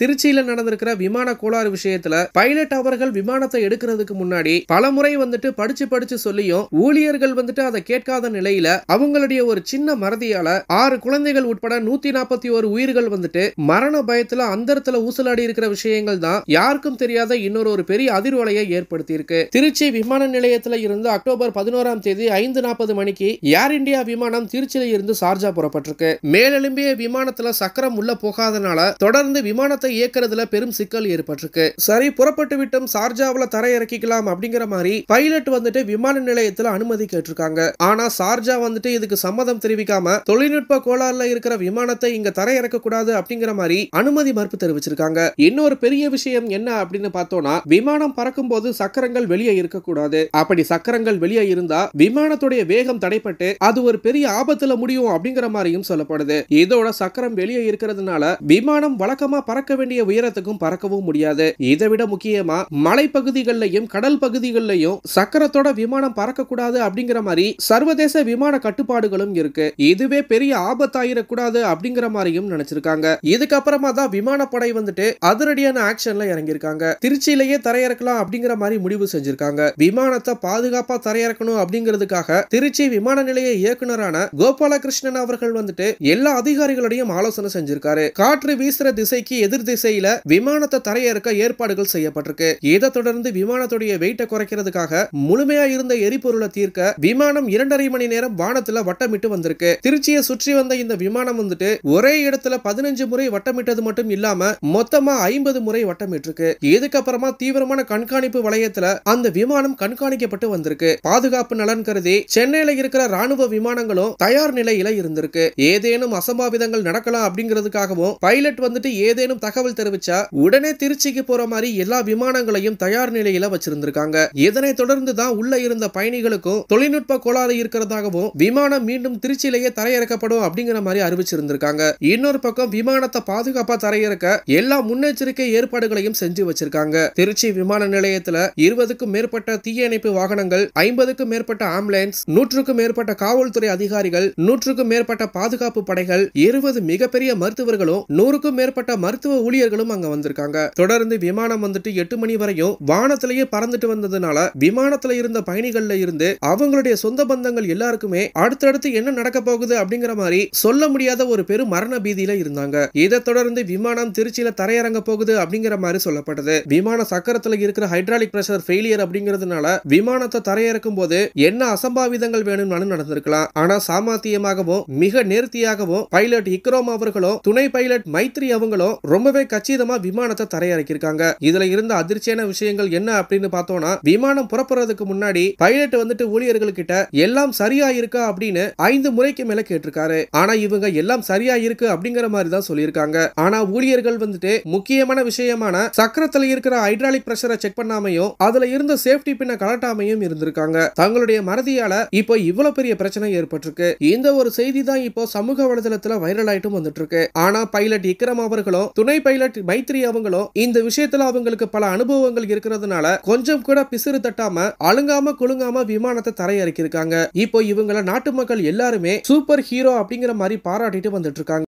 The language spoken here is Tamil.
திருச்சியில் நடந்திருக்கிற விமான கோளாறு விஷயத்துல பைலட் அவர்கள் விமானத்தை எடுக்கிறதுக்கு முன்னாடி பல முறை வந்துட்டு படிச்சு படிச்சு சொல்லியும் ஊழியர்கள் வந்துட்டு அதை கேட்காத நிலையில அவங்களுடைய ஒரு சின்ன மறதியால ஆறு குழந்தைகள் உட்பட நூத்தி நாற்பத்தி ஒரு உயிர்கள் வந்துட்டு மரண பயத்துல அந்தரத்துல ஊசலாடி இருக்கிற விஷயங்கள் தான் யாருக்கும் தெரியாத இன்னொரு ஒரு பெரிய அதிர்வலையை ஏற்படுத்தி இருக்கு திருச்சி விமான நிலையத்துல இருந்து அக்டோபர் பதினோராம் தேதி ஐந்து நாற்பது மணிக்கு ஏர் இந்தியா விமானம் திருச்சியில இருந்து சார்ஜா புறப்பட்டிருக்கு மேலெலும்பிய விமானத்துல சக்கரம் உள்ள போகாதனால தொடர்ந்து விமானத்தை விமானத்தை இயக்குறதுல பெரும் சிக்கல் ஏற்பட்டிருக்கு சரி புறப்பட்டு விட்டோம் சார்ஜாவில் தரையிறக்கிக்கலாம் அப்படிங்கிற மாதிரி பைலட் வந்துட்டு விமான நிலையத்தில் அனுமதி கேட்டிருக்காங்க ஆனா சார்ஜா வந்துட்டு இதுக்கு சம்மதம் தெரிவிக்காம தொழில்நுட்ப கோளாறுல இருக்கிற விமானத்தை இங்க தரையிறக்க கூடாது அப்படிங்கிற மாதிரி அனுமதி மறுப்பு தெரிவிச்சிருக்காங்க இன்னொரு பெரிய விஷயம் என்ன அப்படின்னு பார்த்தோம்னா விமானம் பறக்கும் போது சக்கரங்கள் வெளியே இருக்கக்கூடாது அப்படி சக்கரங்கள் வெளியே இருந்தா விமானத்துடைய வேகம் தடைப்பட்டு அது ஒரு பெரிய ஆபத்துல முடியும் அப்படிங்கிற மாதிரியும் சொல்லப்படுது இதோட சக்கரம் வெளியே இருக்கிறதுனால விமானம் வழக்கமா பறக்க வேண்டிய உயரத்துக்கும் பறக்கவும் முடியாது இதை விட முக்கியமா மலைப்பகுதிகளிலையும் கடல் பகுதிகளிலையும் சக்கரத்தோட விமானம் பறக்கக்கூடாது அப்படிங்கிற மாதிரி சர்வதேச விமான கட்டுப்பாடுகளும் இருக்கு இதுவே பெரிய ஆபத்தாயிரக்கூடாது அப்படிங்கிற மாதிரியும் நினைச்சிருக்காங்க இதுக்கப்புறமா தான் விமானப்படை வந்துட்டு அதிரடியான ஆக்ஷன்ல இறங்கியிருக்காங்க திருச்சியிலேயே தரையிறக்கலாம் அப்படிங்கிற மாதிரி முடிவு செஞ்சிருக்காங்க விமானத்தை பாதுகாப்பா தரையிறக்கணும் அப்படிங்கிறதுக்காக திருச்சி விமான நிலைய இயக்குனரான கோபாலகிருஷ்ணன் அவர்கள் வந்துட்டு எல்லா அதிகாரிகளோடையும் ஆலோசனை செஞ்சிருக்காரு காற்று வீசுற திசைக்கு எதிர் திசையில விமானத்தை தரையிறக்க ஏற்பாடுகள் செய்யப்பட்டிருக்கு இதை தொடர்ந்து விமானத்துடைய வெயிட்டை குறைக்கிறதுக்காக முழுமையா இருந்த எரிபொருளை தீர்க்க விமானம் இரண்டரை மணி நேரம் வானத்துல வட்டமிட்டு வந்திருக்கு திருச்சியை சுற்றி வந்த இந்த விமானம் வந்துட்டு ஒரே இடத்துல பதினஞ்சு முறை வட்டமிட்டது மட்டும் இல்லாம மொத்தமா ஐம்பது முறை வட்டமிட்டு இருக்கு இதுக்கப்புறமா தீவிரமான கண்காணிப்பு வளையத்துல அந்த விமானம் கண்காணிக்கப்பட்டு வந்திருக்கு பாதுகாப்பு நலன் கருதி சென்னையில இருக்கிற ராணுவ விமானங்களும் தயார் நிலையில இருந்திருக்கு ஏதேனும் அசம்பாவிதங்கள் நடக்கலாம் அப்படிங்கிறதுக்காகவும் பைலட் வந்துட்டு ஏதேனும் தகவல் தகவல் தெரிவிச்சா உடனே திருச்சிக்கு போற மாதிரி எல்லா விமானங்களையும் தயார் நிலையில வச்சிருந்திருக்காங்க இதனை தொடர்ந்து தான் உள்ள இருந்த பயணிகளுக்கும் தொழில்நுட்ப கோளாறு இருக்கிறதாகவும் விமானம் மீண்டும் திருச்சியிலேயே தரையிறக்கப்படும் அப்படிங்கிற மாதிரி அறிவிச்சிருந்திருக்காங்க இன்னொரு பக்கம் விமானத்தை பாதுகாப்பா தரையிறக்க எல்லா முன்னெச்சரிக்கை ஏற்பாடுகளையும் செஞ்சு வச்சிருக்காங்க திருச்சி விமான நிலையத்துல இருபதுக்கும் மேற்பட்ட தீயணைப்பு வாகனங்கள் ஐம்பதுக்கும் மேற்பட்ட ஆம்புலன்ஸ் நூற்றுக்கும் மேற்பட்ட காவல்துறை அதிகாரிகள் நூற்றுக்கும் மேற்பட்ட பாதுகாப்பு படைகள் இருபது மிகப்பெரிய மருத்துவர்களும் நூறுக்கும் மேற்பட்ட மருத்துவ ஊழியர்களும் அங்க வந்திருக்காங்க தொடர்ந்து விமானம் வந்துட்டு எட்டு மணி வரையும் வானத்திலேயே பறந்துட்டு வந்ததுனால விமானத்துல இருந்த பயணிகள்ல இருந்து அவங்களுடைய சொந்த பந்தங்கள் எல்லாருக்குமே அடுத்தடுத்து என்ன நடக்க போகுது அப்படிங்கிற மாதிரி சொல்ல முடியாத ஒரு பெரும் மரண பீதியில இருந்தாங்க இதை தொடர்ந்து விமானம் திருச்சியில தரையிறங்க போகுது அப்படிங்கிற மாதிரி சொல்லப்பட்டது விமான சக்கரத்துல இருக்கிற ஹைட்ராலிக் பிரஷர் ஃபெயிலியர் அப்படிங்கிறதுனால விமானத்தை தரையிறக்கும் போது என்ன அசம்பாவிதங்கள் வேணும்னாலும் நடந்திருக்கலாம் ஆனா சாமர்த்தியமாகவும் மிக நேர்த்தியாகவும் பைலட் இக்ரோம் அவர்களும் துணை பைலட் மைத்ரி அவங்களும் ரொம்ப ரொம்பவே கச்சிதமா விமானத்தை தரையிறக்கியிருக்காங்க இதுல இருந்த அதிர்ச்சியான விஷயங்கள் என்ன அப்படின்னு பார்த்தோம்னா விமானம் புறப்படுறதுக்கு முன்னாடி பைலட் வந்துட்டு ஊழியர்கள் கிட்ட எல்லாம் சரியா இருக்கா அப்படின்னு ஐந்து முறைக்கு மேல கேட்டிருக்காரு ஆனா இவங்க எல்லாம் சரியா இருக்கு அப்படிங்கிற மாதிரி தான் சொல்லியிருக்காங்க ஆனா ஊழியர்கள் வந்துட்டு முக்கியமான விஷயமான சக்கரத்துல இருக்கிற ஹைட்ராலிக் பிரஷரை செக் பண்ணாமையும் அதுல இருந்த சேஃப்டி பின்ன கலட்டாமையும் இருந்திருக்காங்க தங்களுடைய மறதியால இப்போ இவ்வளவு பெரிய பிரச்சனை ஏற்பட்டிருக்கு இந்த ஒரு செய்தி தான் இப்போ சமூக வலைதளத்துல வைரல் ஆயிட்டும் வந்துட்டு இருக்கு ஆனா பைலட் இக்ரம் அவர்களும் துணை பைலட் மைத்ரி அவங்களும் இந்த விஷயத்துல அவங்களுக்கு பல அனுபவங்கள் இருக்கிறதுனால கொஞ்சம் கூட பிசுறு தட்டாம அழுங்காம குழுங்காம விமானத்தை இருக்காங்க இப்போ இவங்கள நாட்டு மக்கள் எல்லாருமே சூப்பர் ஹீரோ அப்படிங்கிற மாதிரி பாராட்டிட்டு வந்துட்டு இருக்காங்க